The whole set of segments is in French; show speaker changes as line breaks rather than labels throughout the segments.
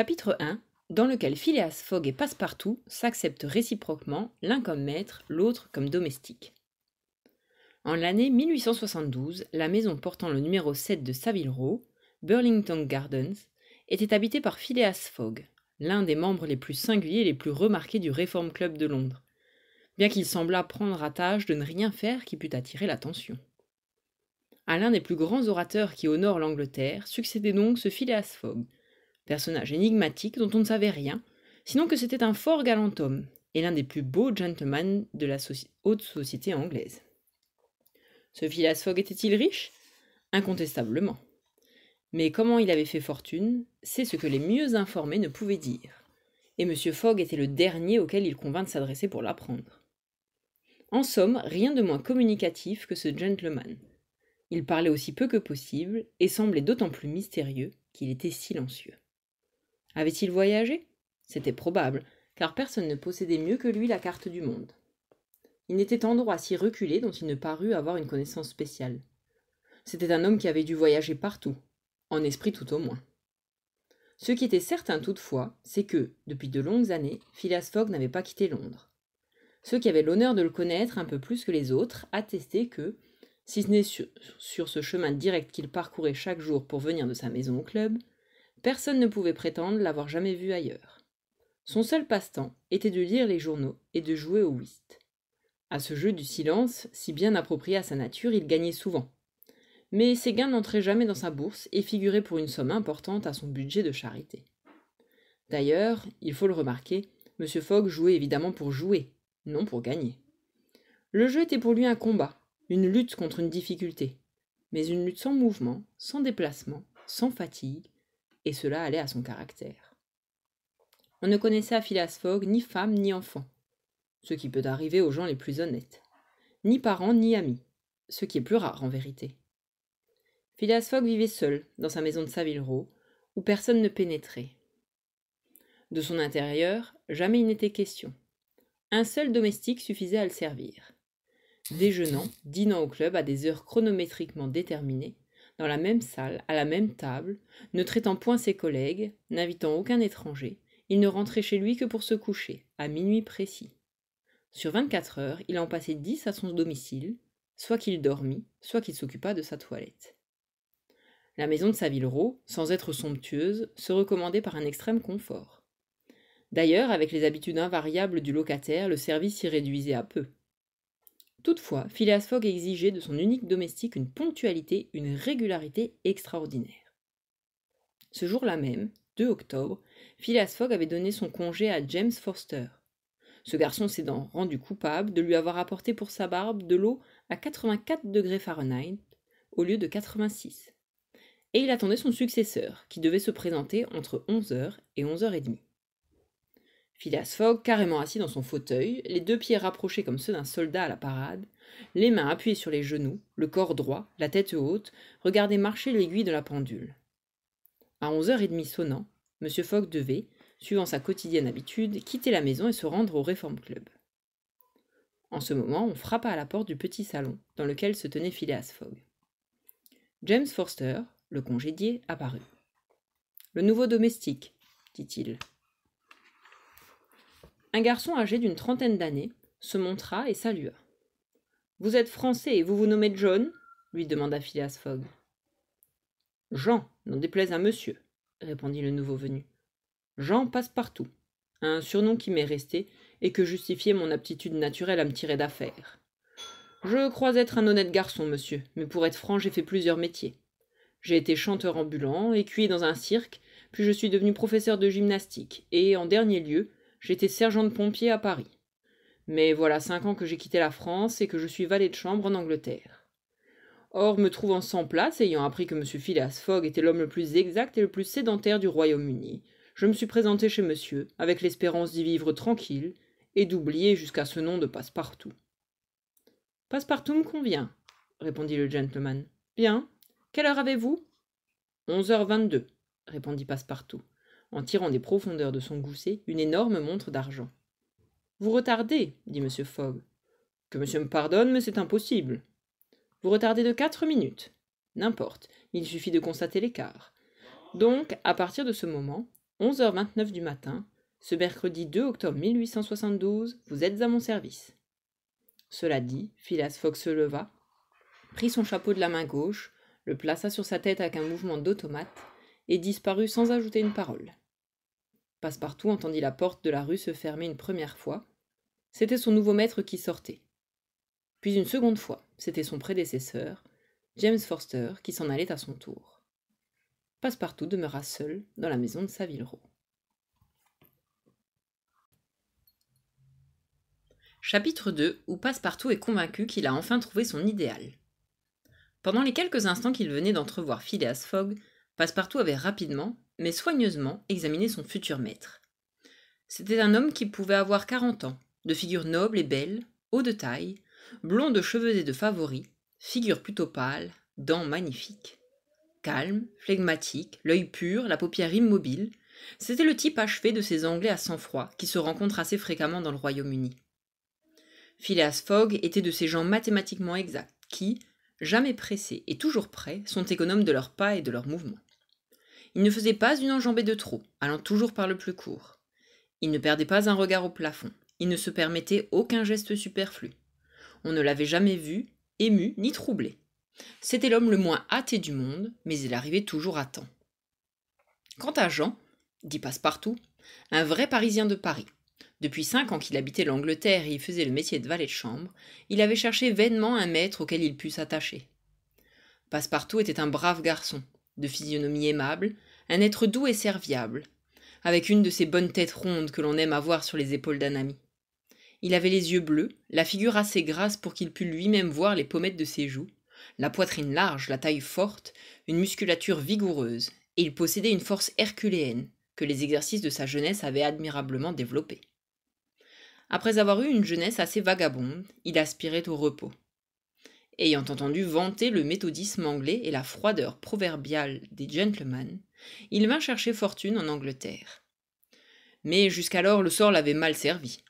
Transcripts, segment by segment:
Chapitre 1 dans lequel Phileas Fogg et Passepartout s'acceptent réciproquement, l'un comme maître, l'autre comme domestique. En l'année 1872, la maison portant le numéro 7 de Savile Row, Burlington Gardens, était habitée par Phileas Fogg, l'un des membres les plus singuliers et les plus remarqués du Reform Club de Londres, bien qu'il semblât prendre à tâche de ne rien faire qui pût attirer l'attention. À l'un des plus grands orateurs qui honorent l'Angleterre succédait donc ce Phileas Fogg, personnage énigmatique dont on ne savait rien, sinon que c'était un fort galant homme et l'un des plus beaux gentlemen de la haute société anglaise. Ce Phileas Fogg était-il riche Incontestablement. Mais comment il avait fait fortune, c'est ce que les mieux informés ne pouvaient dire. Et M. Fogg était le dernier auquel il convint de s'adresser pour l'apprendre. En somme, rien de moins communicatif que ce gentleman. Il parlait aussi peu que possible et semblait d'autant plus mystérieux qu'il était silencieux. Avait-il voyagé C'était probable, car personne ne possédait mieux que lui la carte du monde. Il n'était endroit si reculé dont il ne parut avoir une connaissance spéciale. C'était un homme qui avait dû voyager partout, en esprit tout au moins. Ce qui était certain toutefois, c'est que, depuis de longues années, Phileas Fogg n'avait pas quitté Londres. Ceux qui avaient l'honneur de le connaître un peu plus que les autres attestaient que, si ce n'est sur ce chemin direct qu'il parcourait chaque jour pour venir de sa maison au club, Personne ne pouvait prétendre l'avoir jamais vu ailleurs. Son seul passe-temps était de lire les journaux et de jouer au whist. À ce jeu du silence, si bien approprié à sa nature, il gagnait souvent. Mais ses gains n'entraient jamais dans sa bourse et figuraient pour une somme importante à son budget de charité. D'ailleurs, il faut le remarquer, M. Fogg jouait évidemment pour jouer, non pour gagner. Le jeu était pour lui un combat, une lutte contre une difficulté, mais une lutte sans mouvement, sans déplacement, sans fatigue, et cela allait à son caractère. On ne connaissait à Phileas Fogg ni femme ni enfant, ce qui peut arriver aux gens les plus honnêtes, ni parents ni amis, ce qui est plus rare en vérité. Phileas Fogg vivait seul dans sa maison de Savile Row, où personne ne pénétrait. De son intérieur, jamais il n'était question. Un seul domestique suffisait à le servir. Déjeunant, dînant au club à des heures chronométriquement déterminées, dans la même salle, à la même table, ne traitant point ses collègues, n'invitant aucun étranger, il ne rentrait chez lui que pour se coucher, à minuit précis. Sur vingt-quatre heures, il en passait dix à son domicile, soit qu'il dormit, soit qu'il s'occupât de sa toilette. La maison de Savillero, sans être somptueuse, se recommandait par un extrême confort. D'ailleurs, avec les habitudes invariables du locataire, le service s'y réduisait à peu. Toutefois, Phileas Fogg exigeait de son unique domestique une ponctualité, une régularité extraordinaire. Ce jour-là même, 2 octobre, Phileas Fogg avait donné son congé à James Forster. Ce garçon s'étant rendu coupable de lui avoir apporté pour sa barbe de l'eau à 84 degrés Fahrenheit au lieu de 86. Et il attendait son successeur, qui devait se présenter entre 11h et 11h30. Phileas Fogg, carrément assis dans son fauteuil, les deux pieds rapprochés comme ceux d'un soldat à la parade, les mains appuyées sur les genoux, le corps droit, la tête haute, regardait marcher l'aiguille de la pendule. À onze heures et demie sonnant, M. Fogg devait, suivant sa quotidienne habitude, quitter la maison et se rendre au Reform Club. En ce moment, on frappa à la porte du petit salon dans lequel se tenait Phileas Fogg. James Forster, le congédié, apparut. Le nouveau domestique, dit-il. Un garçon âgé d'une trentaine d'années se montra et salua. Vous êtes français et vous vous nommez John lui demanda Phileas Fogg. Jean, n'en déplaise à monsieur, répondit le nouveau venu. Jean passe partout, un surnom qui m'est resté et que justifiait mon aptitude naturelle à me tirer d'affaire. Je crois être un honnête garçon, monsieur, mais pour être franc, j'ai fait plusieurs métiers. J'ai été chanteur ambulant, écuyer dans un cirque, puis je suis devenu professeur de gymnastique, et en dernier lieu, j'étais sergent de pompiers à Paris. Mais voilà cinq ans que j'ai quitté la France et que je suis valet de chambre en Angleterre. Or, me trouvant sans place, ayant appris que M. Phileas Fogg était l'homme le plus exact et le plus sédentaire du Royaume-Uni, je me suis présenté chez monsieur, avec l'espérance d'y vivre tranquille et d'oublier jusqu'à ce nom de Passepartout. Passepartout me convient, répondit le gentleman. Bien. Quelle heure avez-vous Onze heures vingt-deux, répondit Passepartout en tirant des profondeurs de son gousset une énorme montre d'argent. Vous retardez, dit M. Fogg. Que monsieur me pardonne, mais c'est impossible. Vous retardez de quatre minutes. N'importe, il suffit de constater l'écart. Donc, à partir de ce moment, 11h29 du matin, ce mercredi 2 octobre 1872, vous êtes à mon service. Cela dit, Phileas Fogg se leva, prit son chapeau de la main gauche, le plaça sur sa tête avec un mouvement d'automate et disparut sans ajouter une parole. Passepartout entendit la porte de la rue se fermer une première fois. C'était son nouveau maître qui sortait. Puis une seconde fois, c'était son prédécesseur, James Forster, qui s'en allait à son tour. Passepartout demeura seul dans la maison de savillero Chapitre 2 où Passepartout est convaincu qu'il a enfin trouvé son idéal. Pendant les quelques instants qu'il venait d'entrevoir Phileas Fogg, Passepartout avait rapidement, mais soigneusement examiner son futur maître. C'était un homme qui pouvait avoir quarante ans, de figure noble et belle, haut de taille, blond de cheveux et de favoris, figure plutôt pâle, dents magnifiques. Calme, flegmatique, l'œil pur, la paupière immobile, c'était le type achevé de ces Anglais à sang-froid qui se rencontrent assez fréquemment dans le Royaume-Uni. Phileas Fogg était de ces gens mathématiquement exacts qui, jamais pressés et toujours prêts, sont économes de leurs pas et de leurs mouvements il ne faisait pas une enjambée de trop, allant toujours par le plus court. Il ne perdait pas un regard au plafond, il ne se permettait aucun geste superflu. On ne l'avait jamais vu, ému ni troublé. C'était l'homme le moins hâté du monde, mais il arrivait toujours à temps. Quant à Jean, dit Passepartout, un vrai Parisien de Paris. Depuis cinq ans qu'il habitait l'Angleterre et y faisait le métier de valet de chambre, il avait cherché vainement un maître auquel il pût s'attacher. Passepartout était un brave garçon, de physionomie aimable, un être doux et serviable, avec une de ces bonnes têtes rondes que l'on aime avoir sur les épaules d'un ami. Il avait les yeux bleus, la figure assez grasse pour qu'il pût lui-même voir les pommettes de ses joues, la poitrine large, la taille forte, une musculature vigoureuse, et il possédait une force herculéenne que les exercices de sa jeunesse avaient admirablement développée. Après avoir eu une jeunesse assez vagabonde, il aspirait au repos ayant entendu vanter le méthodisme anglais et la froideur proverbiale des gentlemen, il vint chercher fortune en Angleterre. Mais jusqu'alors le sort l'avait mal servi.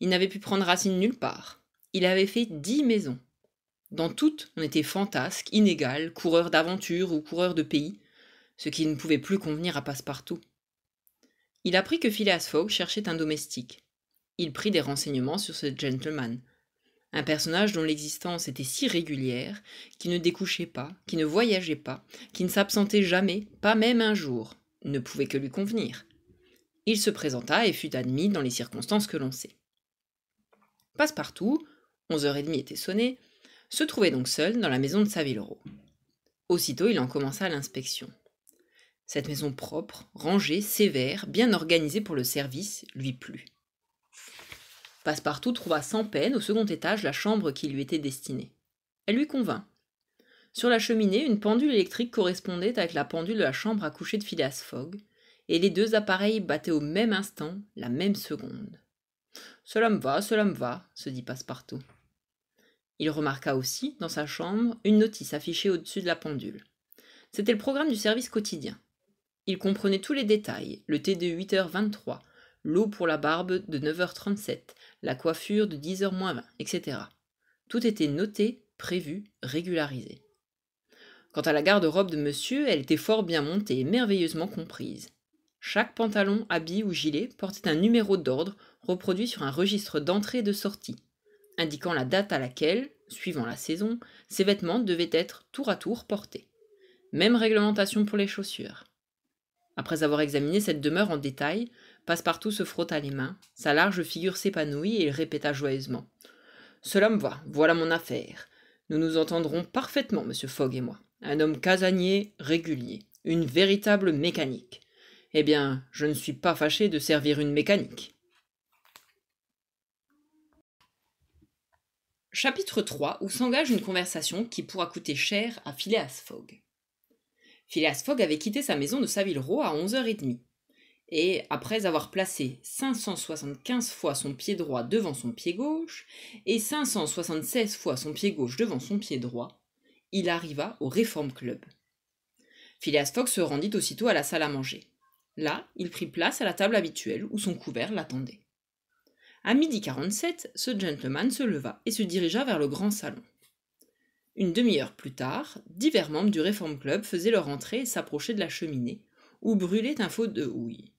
Il n'avait pu prendre racine nulle part. Il avait fait dix maisons. Dans toutes, on était fantasque, inégal, coureur d'aventure ou coureur de pays, ce qui ne pouvait plus convenir à Passepartout. Il apprit que Phileas Fogg cherchait un domestique. Il prit des renseignements sur ce gentleman, un personnage dont l'existence était si régulière, qui ne découchait pas, qui ne voyageait pas, qui ne s'absentait jamais, pas même un jour, ne pouvait que lui convenir. Il se présenta et fut admis dans les circonstances que l'on sait. Passepartout, 11h30 était sonné, se trouvait donc seul dans la maison de Savillero. Aussitôt, il en commença l'inspection. Cette maison propre, rangée, sévère, bien organisée pour le service, lui plut. Passepartout trouva sans peine au second étage la chambre qui lui était destinée. Elle lui convint. Sur la cheminée, une pendule électrique correspondait avec la pendule de la chambre à coucher de Phileas Fogg, et les deux appareils battaient au même instant, la même seconde. Cela me va, cela me va, se dit Passepartout. Il remarqua aussi, dans sa chambre, une notice affichée au-dessus de la pendule. C'était le programme du service quotidien. Il comprenait tous les détails, le t de 8h23, l'eau pour la barbe de 9h37, la coiffure de 10h moins 20, etc. Tout était noté, prévu, régularisé. Quant à la garde-robe de monsieur, elle était fort bien montée et merveilleusement comprise. Chaque pantalon, habit ou gilet portait un numéro d'ordre reproduit sur un registre d'entrée et de sortie, indiquant la date à laquelle, suivant la saison, ces vêtements devaient être tour à tour portés. Même réglementation pour les chaussures. Après avoir examiné cette demeure en détail, Passepartout se frotta les mains, sa large figure s'épanouit et il répéta joyeusement. Cela me va, voilà mon affaire. Nous nous entendrons parfaitement, monsieur Fogg et moi. Un homme casanier, régulier, une véritable mécanique. Eh bien, je ne suis pas fâché de servir une mécanique. Chapitre 3 où s'engage une conversation qui pourra coûter cher à Phileas Fogg. Phileas Fogg avait quitté sa maison de Saville Row à 11h30 et après avoir placé 575 fois son pied droit devant son pied gauche et 576 fois son pied gauche devant son pied droit, il arriva au Reform Club. Phileas Fogg se rendit aussitôt à la salle à manger. Là, il prit place à la table habituelle où son couvert l'attendait. À midi 47, ce gentleman se leva et se dirigea vers le grand salon. Une demi-heure plus tard, divers membres du Reform Club faisaient leur entrée et s'approchaient de la cheminée, où brûlait un faux de houille.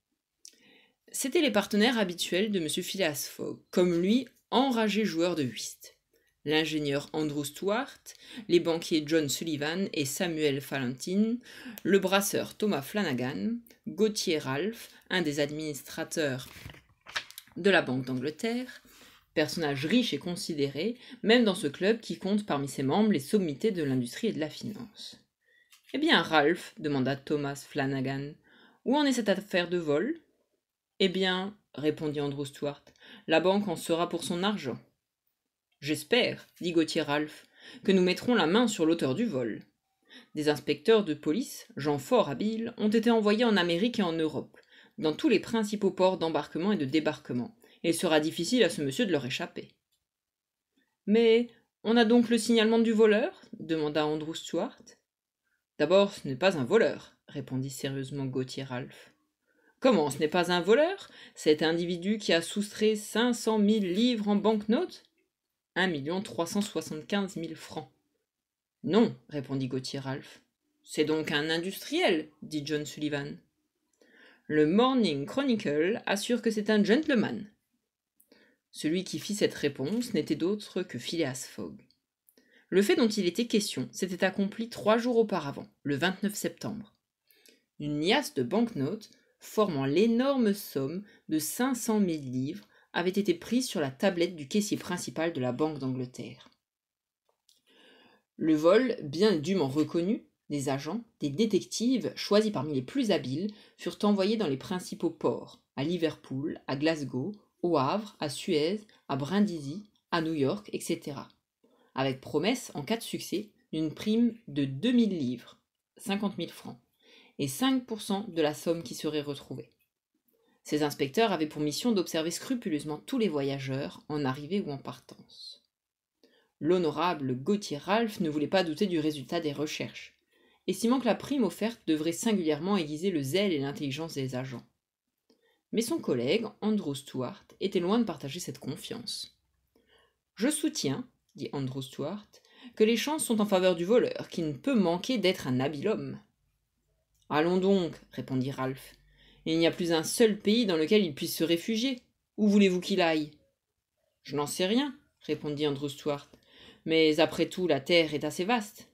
C'étaient les partenaires habituels de M. Phileas Fogg, comme lui, enragé joueur de whist. L'ingénieur Andrew Stuart, les banquiers John Sullivan et Samuel fallentin le brasseur Thomas Flanagan, Gauthier Ralph, un des administrateurs de la Banque d'Angleterre, personnage riche et considéré, même dans ce club qui compte parmi ses membres les sommités de l'industrie et de la finance. Eh bien, Ralph, demanda Thomas Flanagan, où en est cette affaire de vol eh bien, répondit Andrew Stuart, la banque en sera pour son argent. J'espère, dit Gauthier Ralph, que nous mettrons la main sur l'auteur du vol. Des inspecteurs de police, gens fort habiles, ont été envoyés en Amérique et en Europe, dans tous les principaux ports d'embarquement et de débarquement, et il sera difficile à ce monsieur de leur échapper. Mais on a donc le signalement du voleur demanda Andrew Stuart. D'abord, ce n'est pas un voleur, répondit sérieusement Gauthier Ralph. Comment, ce n'est pas un voleur Cet individu qui a soustrait 500 mille livres en banknotes 1 375 000 francs. Non, répondit Gauthier Ralph. C'est donc un industriel, dit John Sullivan. Le Morning Chronicle assure que c'est un gentleman. Celui qui fit cette réponse n'était d'autre que Phileas Fogg. Le fait dont il était question s'était accompli trois jours auparavant, le 29 septembre. Une niasse de banknotes formant l'énorme somme de 500 000 livres, avait été prise sur la tablette du caissier principal de la Banque d'Angleterre. Le vol, bien dûment reconnu, des agents, des détectives choisis parmi les plus habiles, furent envoyés dans les principaux ports, à Liverpool, à Glasgow, au Havre, à Suez, à Brindisi, à New York, etc. Avec promesse, en cas de succès, d'une prime de 2000 livres, 50 000 francs et 5% de la somme qui serait retrouvée. Ces inspecteurs avaient pour mission d'observer scrupuleusement tous les voyageurs, en arrivée ou en partance. L'honorable Gauthier Ralph ne voulait pas douter du résultat des recherches, estimant que la prime offerte devrait singulièrement aiguiser le zèle et l'intelligence des agents. Mais son collègue, Andrew Stewart, était loin de partager cette confiance. Je soutiens, dit Andrew Stewart, que les chances sont en faveur du voleur, qui ne peut manquer d'être un habile homme. Allons donc, répondit Ralph. Il n'y a plus un seul pays dans lequel il puisse se réfugier. Où voulez-vous qu'il aille Je n'en sais rien, répondit Andrew Stuart. Mais après tout, la terre est assez vaste.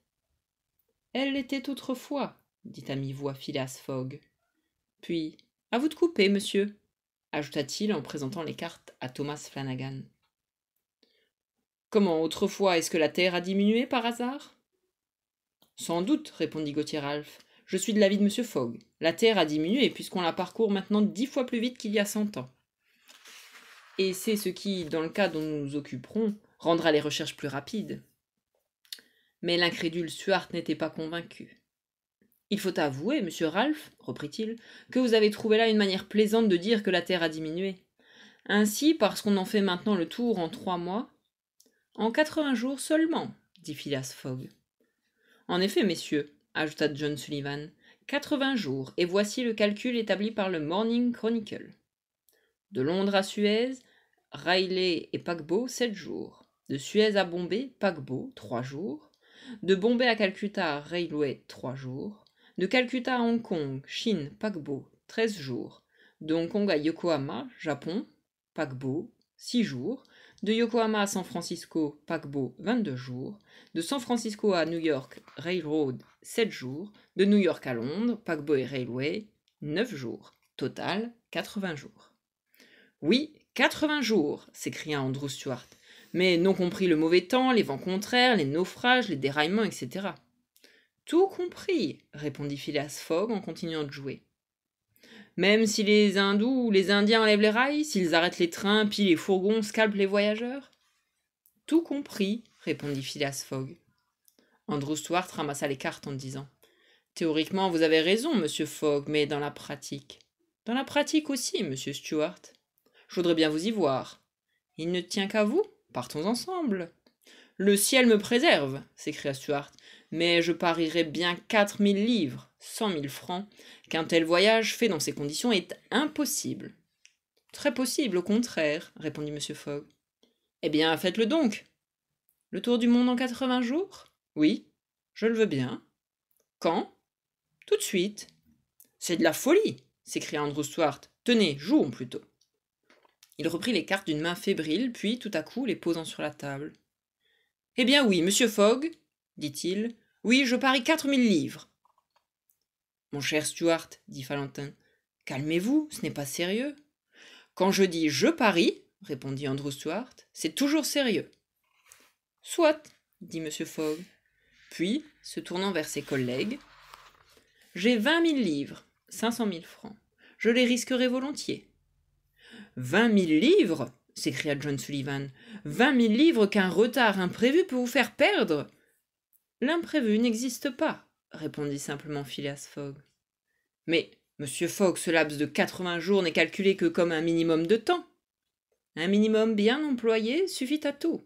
Elle l'était autrefois, dit à mi-voix Phileas Fogg. Puis, à vous de couper, monsieur, ajouta-t-il en présentant les cartes à Thomas Flanagan. Comment autrefois est-ce que la terre a diminué par hasard Sans doute, répondit Gauthier Ralph. Je suis de l'avis de M. Fogg. La Terre a diminué puisqu'on la parcourt maintenant dix fois plus vite qu'il y a cent ans. Et c'est ce qui, dans le cas dont nous nous occuperons, rendra les recherches plus rapides. Mais l'incrédule Stuart n'était pas convaincu. Il faut avouer, monsieur Ralph, reprit-il, que vous avez trouvé là une manière plaisante de dire que la Terre a diminué. Ainsi, parce qu'on en fait maintenant le tour en trois mois. En quatre-vingts jours seulement, dit Phileas Fogg. En effet, messieurs, ajouta John Sullivan. 80 jours, et voici le calcul établi par le Morning Chronicle. De Londres à Suez, Riley et paquebot, sept jours. De Suez à Bombay, paquebot, trois jours. De Bombay à Calcutta, railway, trois jours. De Calcutta à Hong Kong, Chine, paquebot, treize jours. De Hong Kong à Yokohama, Japon, paquebot, six jours de Yokohama à San Francisco, paquebot 22 jours, de San Francisco à New York, railroad 7 jours, de New York à Londres, paquebot et railway 9 jours, total 80 jours. Oui, 80 jours s'écria Andrew Stuart, mais non compris le mauvais temps, les vents contraires, les naufrages, les déraillements, etc. Tout compris, répondit Phileas Fogg en continuant de jouer. Même si les hindous ou les indiens enlèvent les rails, s'ils arrêtent les trains, puis les fourgons, scalpent les voyageurs Tout compris, répondit Phileas Fogg. Andrew Stuart ramassa les cartes en disant Théoriquement, vous avez raison, monsieur Fogg, mais dans la pratique. Dans la pratique aussi, monsieur Stuart. Je voudrais bien vous y voir. Il ne tient qu'à vous Partons ensemble. Le ciel me préserve, s'écria Stuart, mais je parierais bien quatre mille livres cent mille francs, qu'un tel voyage fait dans ces conditions est impossible. Très possible, au contraire, répondit M. Fogg. Eh bien, faites-le donc. Le tour du monde en quatre-vingts jours Oui, je le veux bien. Quand Tout de suite. C'est de la folie s'écria Andrew Stuart. Tenez, jouons plutôt. Il reprit les cartes d'une main fébrile, puis tout à coup les posant sur la table. Eh bien oui, monsieur Fogg, dit-il, oui, je parie quatre mille livres. Mon cher Stuart, dit Valentin, calmez-vous, ce n'est pas sérieux. Quand je dis je parie, répondit Andrew Stuart, c'est toujours sérieux. Soit, dit M. Fogg. Puis, se tournant vers ses collègues, j'ai vingt mille livres, cinq cent mille francs. Je les risquerai volontiers. Vingt mille livres s'écria John Sullivan. Vingt mille livres qu'un retard imprévu peut vous faire perdre. L'imprévu n'existe pas, répondit simplement Phileas Fogg. Mais, monsieur Fogg, ce laps de quatre-vingts jours n'est calculé que comme un minimum de temps. Un minimum bien employé suffit à tout.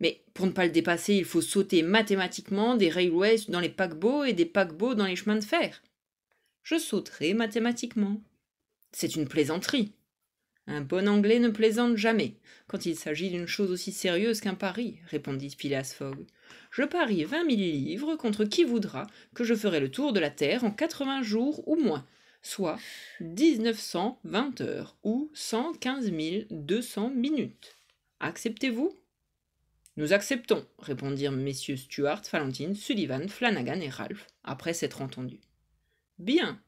Mais pour ne pas le dépasser, il faut sauter mathématiquement des railways dans les paquebots et des paquebots dans les chemins de fer. Je sauterai mathématiquement. C'est une plaisanterie. Un bon Anglais ne plaisante jamais quand il s'agit d'une chose aussi sérieuse qu'un pari, répondit Phileas Fogg. Je parie vingt mille livres contre qui voudra que je ferai le tour de la Terre en quatre 80 jours ou moins, soit 1920 heures ou cent-quinze-mille-deux-cent-minutes. Acceptez-vous cents minutes. Acceptez-vous Nous acceptons, répondirent messieurs Stuart, Valentine, Sullivan, Flanagan et Ralph, après s'être entendus. Bien,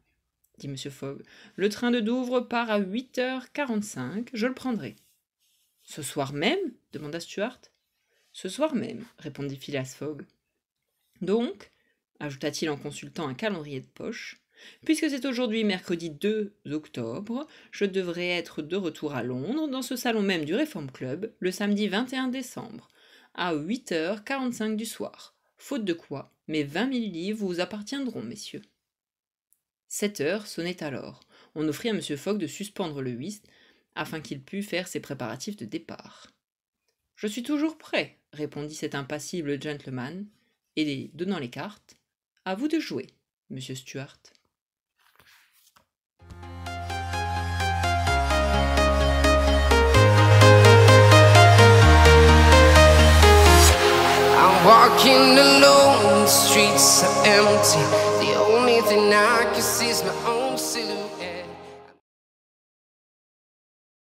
dit M. Fogg, le train de Douvres part à heures quarante-cinq, je le prendrai. Ce soir même demanda Stuart. Ce soir même, répondit Phileas Fogg. Donc, ajouta-t-il en consultant un calendrier de poche, puisque c'est aujourd'hui mercredi 2 octobre, je devrais être de retour à Londres dans ce salon même du Reform Club le samedi 21 décembre à 8h45 du soir. Faute de quoi, mes vingt mille livres vous appartiendront, messieurs. Sept heures sonnaient alors. On offrit à M. Fogg de suspendre le whist afin qu'il pût faire ses préparatifs de départ. Je suis toujours prêt, répondit cet impassible gentleman, et donnant les cartes, à vous de jouer, monsieur Stuart.